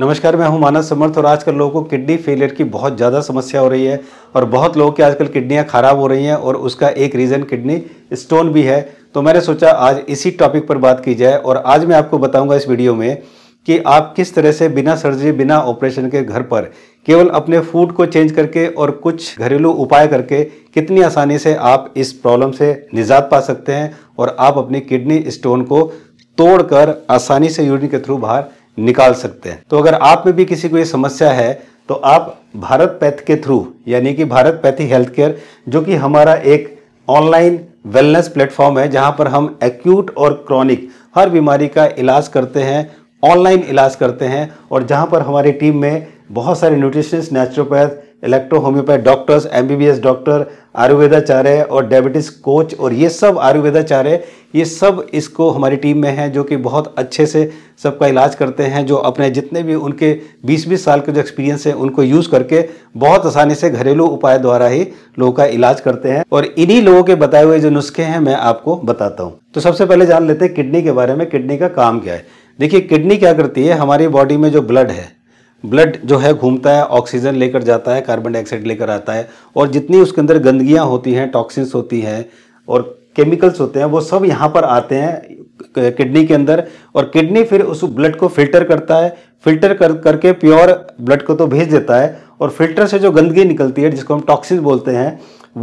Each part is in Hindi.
नमस्कार मैं हूं मानस समर्थ और आजकल लोगों को किडनी फेलियर की बहुत ज़्यादा समस्या हो रही है और बहुत लोगों की आजकल किडनियां ख़राब हो रही हैं और उसका एक रीज़न किडनी स्टोन भी है तो मैंने सोचा आज इसी टॉपिक पर बात की जाए और आज मैं आपको बताऊंगा इस वीडियो में कि आप किस तरह से बिना सर्जरी बिना ऑपरेशन के घर पर केवल अपने फूड को चेंज करके और कुछ घरेलू उपाय करके कितनी आसानी से आप इस प्रॉब्लम से निजात पा सकते हैं और आप अपनी किडनी स्टोन को तोड़कर आसानी से यूरिन के थ्रू बाहर निकाल सकते हैं तो अगर आप में भी किसी को ये समस्या है तो आप भारत पैथ के थ्रू यानी कि भारत पैथी हेल्थ केयर जो कि हमारा एक ऑनलाइन वेलनेस प्लेटफॉर्म है जहां पर हम एक्यूट और क्रॉनिक हर बीमारी का इलाज करते हैं ऑनलाइन इलाज करते हैं और जहां पर हमारी टीम में बहुत सारे nutritionist naturopath electro homeopath doctors MBBS doctor आयुर्वेदाचार्य और डायबिटीज़ कोच और ये सब आयुर्वेदाचार्य ये सब इसको हमारी टीम में हैं जो कि बहुत अच्छे से सबका इलाज करते हैं जो अपने जितने भी उनके 20-20 साल के जो एक्सपीरियंस हैं उनको यूज़ करके बहुत आसानी से घरेलू उपाय द्वारा ही लोगों का इलाज करते हैं और इन्हीं लोगों के बताए हुए जो नुस्खे हैं मैं आपको बताता हूँ तो सबसे पहले जान लेते हैं किडनी के बारे में किडनी का काम क्या है देखिए किडनी क्या करती है हमारी बॉडी में जो ब्लड है ब्लड जो है घूमता है ऑक्सीजन लेकर जाता है कार्बन डाइऑक्साइड लेकर आता है और जितनी उसके अंदर गंदगियाँ होती हैं टॉक्सिन्स होती हैं और केमिकल्स होते हैं वो सब यहाँ पर आते हैं किडनी के अंदर और किडनी फिर उस ब्लड को फिल्टर करता है फिल्टर कर करके प्योर ब्लड को तो भेज देता है और फिल्टर से जो गंदगी निकलती है जिसको हम टॉक्सिन बोलते हैं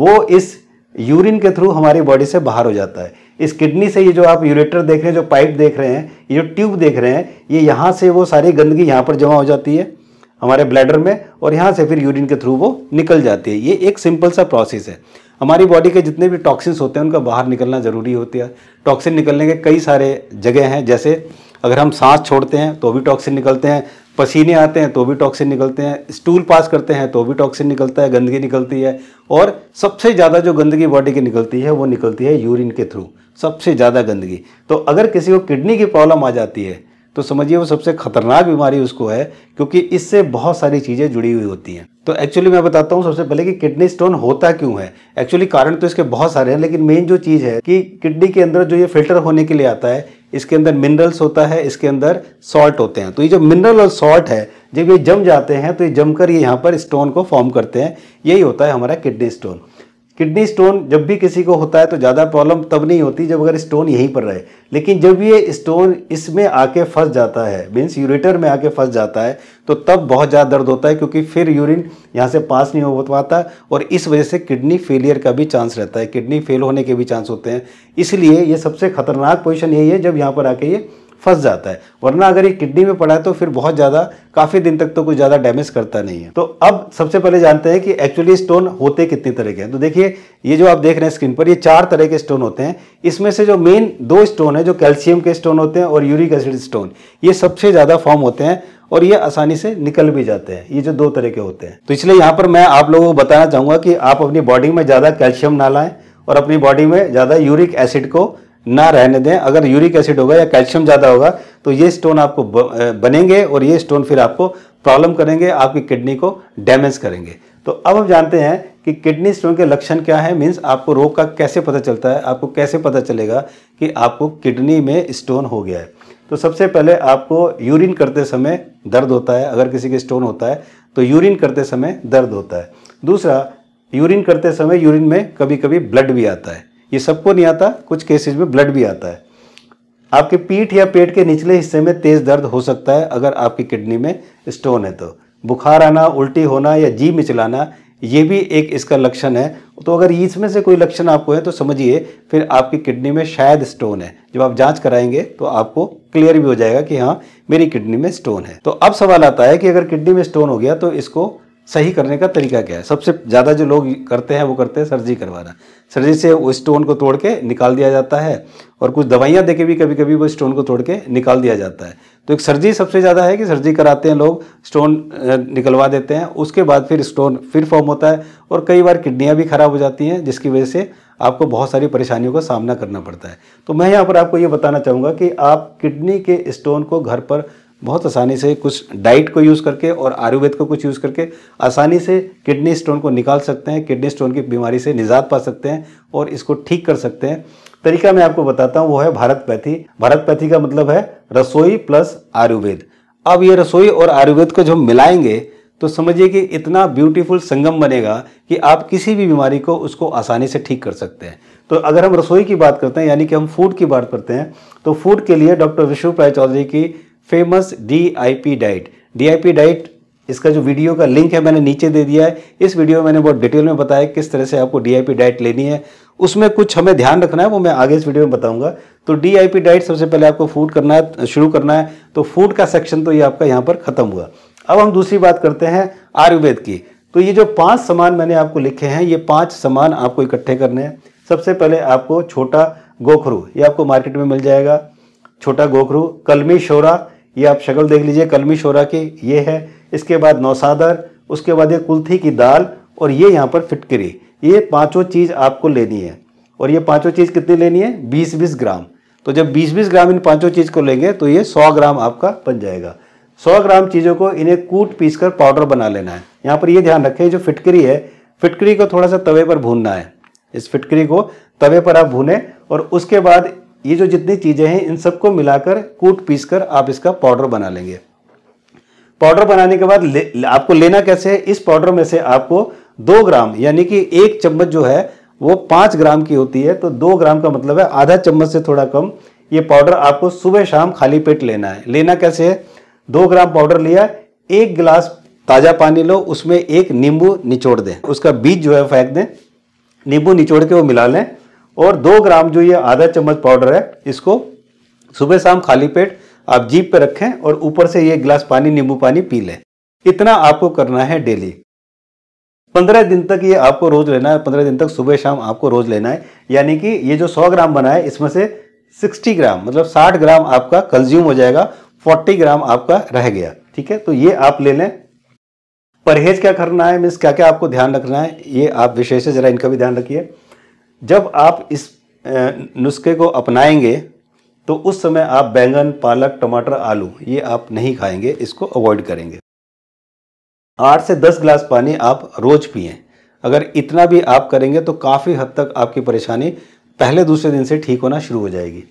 वो इस यूरिन के थ्रू हमारी बॉडी से बाहर हो जाता है इस किडनी से ये जो आप यूरेटर देख रहे हैं जो पाइप देख रहे हैं ये जो ट्यूब देख रहे हैं ये यहाँ से वो सारी गंदगी यहाँ पर जमा हो जाती है हमारे ब्लैडर में और यहाँ से फिर यूरिन के थ्रू वो निकल जाती है ये एक सिंपल सा प्रोसेस है हमारी बॉडी के जितने भी टॉक्सिन्स होते हैं उनका बाहर निकलना ज़रूरी होती है टॉक्सिन निकलने के कई सारे जगह हैं जैसे अगर हम सांस छोड़ते हैं तो भी टॉक्सिन निकलते हैं पसीने आते हैं तो भी टॉक्सिन निकलते हैं स्टूल पास करते हैं तो भी टॉक्सिन निकलता है गंदगी निकलती है और सबसे ज़्यादा जो गंदगी बॉडी की निकलती है वो निकलती है यूरिन के थ्रू सबसे ज़्यादा गंदगी तो अगर किसी को किडनी की प्रॉब्लम आ जाती है तो समझिए वो सबसे खतरनाक बीमारी उसको है क्योंकि इससे बहुत सारी चीज़ें जुड़ी हुई होती हैं तो एक्चुअली मैं बताता हूँ सबसे पहले कि किडनी स्टोन होता क्यों है एक्चुअली कारण तो इसके बहुत सारे हैं लेकिन मेन जो चीज़ है कि किडनी के अंदर जो ये फिल्टर होने के लिए आता है इसके अंदर मिनरल्स होता है इसके अंदर सॉल्ट होते हैं तो ये जो मिनरल और सॉल्ट है जब ये जम जाते हैं तो ये जमकर ये यहाँ पर स्टोन को फॉर्म करते हैं यही होता है हमारा किडनी स्टोन किडनी स्टोन जब भी किसी को होता है तो ज़्यादा प्रॉब्लम तब नहीं होती जब अगर स्टोन यहीं पर रहे लेकिन जब ये स्टोन इसमें आके फंस जाता है मीन्स यूरेटर में आके फंस जाता है तो तब बहुत ज़्यादा दर्द होता है क्योंकि फिर यूरिन यहाँ से पास नहीं हो पाता और इस वजह से किडनी फेलियर का भी चांस रहता है किडनी फेल होने के भी चांस होते हैं इसलिए ये सबसे खतरनाक पोजिशन यही है जब यहाँ पर आके ये फंस जाता है वरना अगर ये किडनी में पड़ा है तो फिर बहुत ज़्यादा काफ़ी दिन तक तो कुछ ज़्यादा डैमेज करता नहीं है तो अब सबसे पहले जानते हैं कि एक्चुअली स्टोन होते कितनी तरह के हैं तो देखिए ये जो आप देख रहे हैं स्क्रीन पर ये चार तरह के स्टोन होते हैं इसमें से जो मेन दो स्टोन है जो कैल्शियम के स्टोन होते हैं और यूरिक एसिड स्टोन ये सबसे ज़्यादा फॉर्म होते हैं और ये आसानी से निकल भी जाते हैं ये जो दो तरह के होते हैं तो इसलिए यहाँ पर मैं आप लोगों को बताना चाहूँगा कि आप अपनी बॉडी में ज़्यादा कैल्शियम ना लाएं और अपनी बॉडी में ज़्यादा यूरिक एसिड को ना रहने दें अगर यूरिक एसिड होगा या कैल्शियम ज़्यादा होगा तो ये स्टोन आपको बनेंगे और ये स्टोन फिर आपको प्रॉब्लम करेंगे आपकी किडनी को डैमेज करेंगे तो अब हम जानते हैं कि किडनी स्टोन के लक्षण क्या है मीन्स आपको रोग का कैसे पता चलता है आपको कैसे पता चलेगा कि आपको किडनी में स्टोन हो गया है तो सबसे पहले आपको यूरिन करते समय दर्द होता है अगर किसी के स्टोन होता है तो यूरिन करते समय दर्द होता है दूसरा यूरिन करते समय यूरिन में कभी कभी ब्लड भी आता है ये सबको नहीं आता कुछ केसेज में ब्लड भी आता है आपके पीठ या पेट के निचले हिस्से में तेज़ दर्द हो सकता है अगर आपकी किडनी में स्टोन है तो बुखार आना उल्टी होना या जी मिचलाना ये भी एक इसका लक्षण है तो अगर इसमें से कोई लक्षण आपको है तो समझिए फिर आपकी किडनी में शायद स्टोन है जब आप जांच कराएंगे तो आपको क्लियर भी हो जाएगा कि हाँ मेरी किडनी में स्टोन है तो अब सवाल आता है कि अगर किडनी में स्टोन हो गया तो इसको सही करने का तरीका क्या है सबसे ज़्यादा जो लोग करते हैं वो करते हैं सर्जरी करवाना सर्जरी से वो स्टोन को तोड़ के निकाल दिया जाता है और कुछ दवाइयाँ देके भी कभी कभी वो स्टोन को तोड़ के निकाल दिया जाता है तो एक सर्जरी सबसे ज़्यादा है कि सर्जरी कराते हैं लोग स्टोन निकलवा देते हैं उसके बाद फिर स्टोन फिर फॉर्म होता है और कई बार किडनियाँ भी ख़राब हो जाती हैं जिसकी वजह से आपको बहुत सारी परेशानियों का सामना करना पड़ता है तो मैं यहाँ पर आपको ये बताना चाहूँगा कि आप किडनी के स्टोन को घर पर बहुत आसानी से कुछ डाइट को यूज़ करके और आयुर्वेद को कुछ यूज़ करके आसानी से किडनी स्टोन को निकाल सकते हैं किडनी स्टोन की बीमारी से निजात पा सकते हैं और इसको ठीक कर सकते हैं तरीका मैं आपको बताता हूँ वो है भारत पैथी भारत पैथी का मतलब है रसोई प्लस आयुर्वेद अब ये रसोई और आयुर्वेद को जब मिलाएंगे तो समझिए कि इतना ब्यूटीफुल संगम बनेगा कि आप किसी भी बीमारी को उसको आसानी से ठीक कर सकते हैं तो अगर हम रसोई की बात करते हैं यानी कि हम फूड की बात करते हैं तो फूड के लिए डॉक्टर विष्णु प्राय चौधरी की famous DIP diet DIP diet इसका जो वीडियो का लिंक है मैंने नीचे दे दिया है इस वीडियो में मैंने बहुत डिटेल में बताया किस तरह से आपको डीआईपी डाइट लेनी है उसमें कुछ हमें ध्यान रखना है वो मैं आगे इस वीडियो में बताऊंगा तो डीआईपी डाइट सबसे पहले आपको फूड करना है शुरू करना है तो फूड का सेक्शन तो ये आपका यहाँ पर ख़त्म हुआ अब हम दूसरी बात करते हैं आयुर्वेद की तो ये जो पाँच सामान मैंने आपको लिखे हैं ये पाँच सामान आपको इकट्ठे करने हैं सबसे पहले आपको छोटा गोखरू ये आपको मार्केट में मिल जाएगा छोटा गोखरू कलमी शोरा ये आप शक्ल देख लीजिए कलमी शोरा की ये है इसके बाद नौसादर उसके बाद ये कुल्थी की दाल और ये यहाँ पर फिटकरी ये पाँचों चीज़ आपको लेनी है और ये पाँचों चीज़ कितनी लेनी है बीस बीस ग्राम तो जब बीस बीस ग्राम इन पाँचों चीज़ को लेंगे तो ये सौ ग्राम आपका बन जाएगा सौ ग्राम चीज़ों को इन्हें कूट पीस कर पाउडर बना लेना है यहाँ पर ये ध्यान रखें जो फिटकरी है फिटकरी को थोड़ा सा तवे पर भूनना है इस फिटकरी को तवे पर आप भूनें और उसके बाद ये जो जितनी चीज़ें हैं इन सबको मिलाकर कूट पीस कर आप इसका पाउडर बना लेंगे पाउडर बनाने के बाद ले, आपको लेना कैसे है इस पाउडर में से आपको दो ग्राम यानी कि एक चम्मच जो है वो पाँच ग्राम की होती है तो दो ग्राम का मतलब है आधा चम्मच से थोड़ा कम ये पाउडर आपको सुबह शाम खाली पेट लेना है लेना कैसे है दो ग्राम पाउडर लिया एक गिलास ताज़ा पानी लो उसमें एक नींबू निचोड़ दें उसका बीज जो है फेंक दें नींबू निचोड़ के वो मिला लें और दो ग्राम जो ये आधा चम्मच पाउडर है इसको सुबह शाम खाली पेट आप जीप पे रखें और ऊपर से ये गिलास पानी नींबू पानी पी लें इतना आपको करना है डेली पंद्रह दिन तक ये आपको रोज लेना है पंद्रह दिन तक सुबह शाम आपको रोज लेना है यानी कि ये जो सौ ग्राम बना है इसमें से सिक्सटी ग्राम मतलब साठ ग्राम आपका कंज्यूम हो जाएगा फोर्टी ग्राम आपका रह गया ठीक है तो ये आप ले लें परहेज क्या करना है मीन्स क्या क्या आपको ध्यान रखना है ये आप विशेष से जरा इनका भी ध्यान रखिए जब आप इस नुस्खे को अपनाएंगे तो उस समय आप बैंगन पालक टमाटर आलू ये आप नहीं खाएंगे इसको अवॉइड करेंगे आठ से दस गिलास पानी आप रोज पिए अगर इतना भी आप करेंगे तो काफ़ी हद तक आपकी परेशानी पहले दूसरे दिन से ठीक होना शुरू हो जाएगी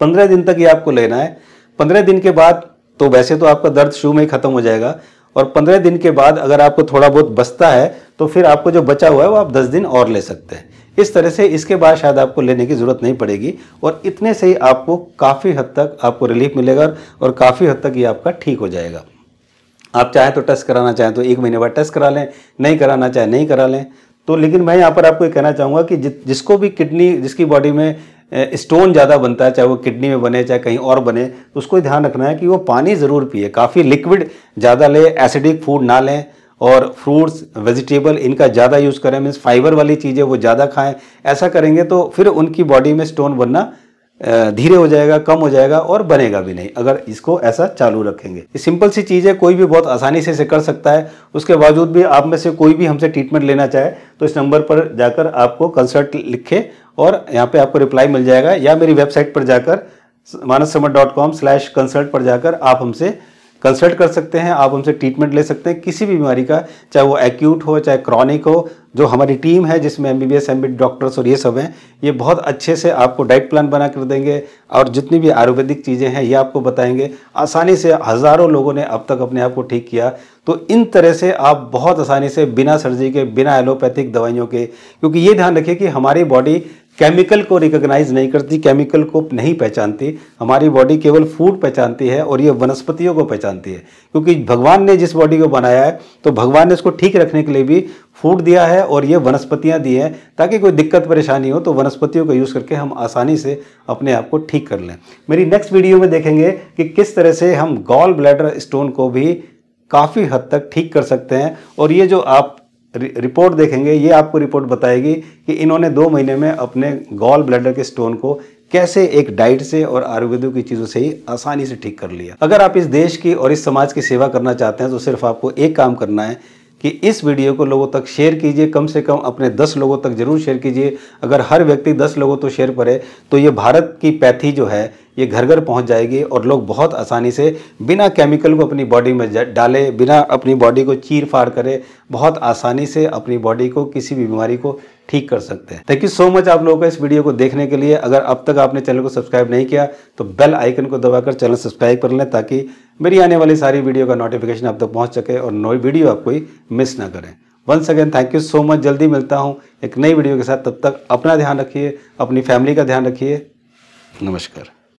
पंद्रह दिन तक ये आपको लेना है पंद्रह दिन के बाद तो वैसे तो आपका दर्द शुरू में ही ख़त्म हो जाएगा और पंद्रह दिन के बाद अगर आपको थोड़ा बहुत बचता है तो फिर आपको जो बचा हुआ है वो आप दस दिन और ले सकते हैं इस तरह से इसके बाद शायद आपको लेने की ज़रूरत नहीं पड़ेगी और इतने से ही आपको काफ़ी हद तक आपको रिलीफ मिलेगा और काफ़ी हद तक ये आपका ठीक हो जाएगा आप चाहे तो टेस्ट कराना चाहें तो एक महीने बाद टेस्ट करा लें नहीं कराना चाहे नहीं करा लें तो लेकिन मैं यहाँ पर आपको ये कहना चाहूँगा कि जिसको भी किडनी जिसकी बॉडी में स्टोन ज़्यादा बनता है चाहे वो किडनी में बने चाहे कहीं और बने तो उसको ध्यान रखना है कि वो पानी ज़रूर पिए काफ़ी लिक्विड ज़्यादा ले एसिडिक फूड ना लें और फ्रूट्स वेजिटेबल इनका ज़्यादा यूज़ करें मीन्स फाइबर वाली चीज़ें वो ज़्यादा खाएं ऐसा करेंगे तो फिर उनकी बॉडी में स्टोन बनना धीरे हो जाएगा कम हो जाएगा और बनेगा भी नहीं अगर इसको ऐसा चालू रखेंगे ये सिंपल सी चीज़ है कोई भी बहुत आसानी से इसे कर सकता है उसके बावजूद भी आप में से कोई भी हमसे ट्रीटमेंट लेना चाहे तो इस नंबर पर जाकर आपको कंसल्ट लिखे और यहाँ पे आपको रिप्लाई मिल जाएगा या मेरी वेबसाइट पर जाकर Manas dot com slash consult पर जाकर आप हमसे कंसल्ट कर सकते हैं आप उनसे ट्रीटमेंट ले सकते हैं किसी भी बीमारी का चाहे वो एक्यूट हो चाहे क्रॉनिक हो जो हमारी टीम है जिसमें M B B S M B doctors और ये सब हैं ये बहुत अच्छे से आपको डाइट प्लान बना कर देंगे और जितनी भी आयुर्वेदिक चीज़ें हैं ये आपको बताएंगे आसानी से हज़ारों लोगों ने अब तक अपने आप को ठीक किया तो इन तरह से आप बहुत आसानी से बिना सर्जरी के बिना एलोपैथिक दवाइयों के क्योंकि ये ध्यान रखिए कि हमारी बॉडी केमिकल को रिकोगनाइज़ नहीं करती केमिकल को नहीं पहचानती हमारी बॉडी केवल फूड पहचानती है और ये वनस्पतियों को पहचानती है क्योंकि भगवान ने जिस बॉडी को बनाया है तो भगवान ने इसको ठीक रखने के लिए भी फूड दिया है और ये वनस्पतियाँ दी हैं ताकि कोई दिक्कत परेशानी हो तो वनस्पतियों का यूज़ करके हम आसानी से अपने आप को ठीक कर लें मेरी नेक्स्ट वीडियो में देखेंगे कि किस तरह से हम गॉल ब्लैडर स्टोन को भी काफ़ी हद तक ठीक कर सकते हैं और ये जो आप रिपोर्ट देखेंगे ये आपको रिपोर्ट बताएगी कि इन्होंने दो महीने में अपने गॉल ब्लैडर के स्टोन को कैसे एक डाइट से और आयुर्वेदों की चीज़ों से ही आसानी से ठीक कर लिया अगर आप इस देश की और इस समाज की सेवा करना चाहते हैं तो सिर्फ आपको एक काम करना है कि इस वीडियो को लोगों तक शेयर कीजिए कम से कम अपने 10 लोगों तक जरूर शेयर कीजिए अगर हर व्यक्ति 10 लोगों तो शेयर करे तो ये भारत की पैथी जो है ये घर घर पहुंच जाएगी और लोग बहुत आसानी से बिना केमिकल को अपनी बॉडी में डाले बिना अपनी बॉडी को चीर फाड़ करे बहुत आसानी से अपनी बॉडी को किसी भी बीमारी को ठीक कर सकते हैं थैंक यू सो मच आप लोगों का इस वीडियो को देखने के लिए अगर अब तक आपने चैनल को सब्सक्राइब नहीं किया तो बेल आइकन को दबाकर चैनल सब्सक्राइब कर लें ताकि मेरी आने वाली सारी वीडियो का नोटिफिकेशन आप तक पहुँच सके और नई वीडियो आप कोई मिस ना करें once again thank you so much जल्दी मिलता हूँ एक नई वीडियो के साथ तब तक अपना ध्यान रखिए अपनी फैमिली का ध्यान रखिए नमस्कार